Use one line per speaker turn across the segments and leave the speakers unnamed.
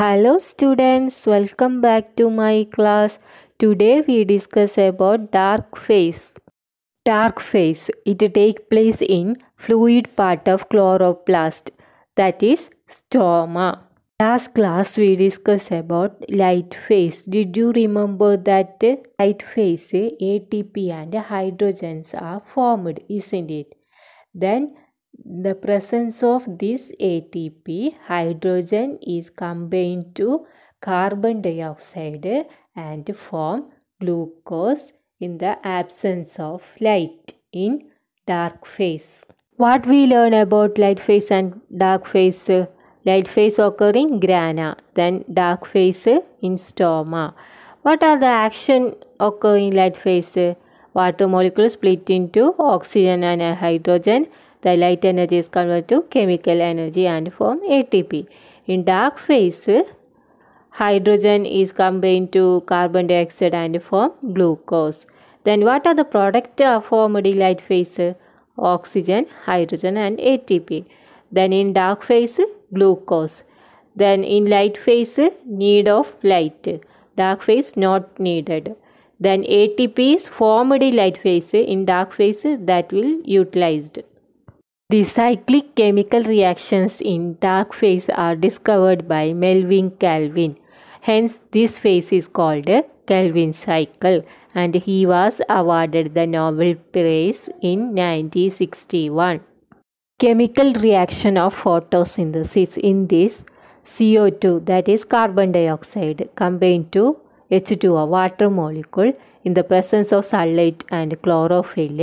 Hello students, welcome back to my class. Today we discuss about dark phase. Dark phase, it take place in fluid part of chloroplast that is stoma. Last class we discuss about light phase. Did you remember that light phase ATP and hydrogens are formed isn't it? Then the presence of this ATP, hydrogen is combined to carbon dioxide and form glucose in the absence of light in dark phase. What we learn about light phase and dark phase? Light phase occurring in grana, then dark phase in stoma. What are the action occurring light phase? Water molecules split into oxygen and hydrogen the light energy is converted to chemical energy and form ATP. In dark phase, hydrogen is combined to carbon dioxide and form glucose. Then what are the products formed in light phase? Oxygen, hydrogen and ATP. Then in dark phase, glucose. Then in light phase, need of light. Dark phase not needed. Then ATP is formed in light phase. In dark phase, that will utilized. The cyclic chemical reactions in dark phase are discovered by Melvin Calvin. Hence, this phase is called the Calvin cycle and he was awarded the Nobel Prize in 1961. Chemical reaction of photosynthesis in this CO2 that is carbon dioxide combined to H2O water molecule in the presence of sunlight and chlorophyll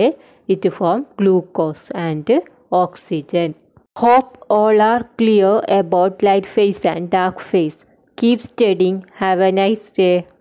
it forms glucose and oxygen. Hope all are clear about light face and dark face. Keep studying. Have a nice day.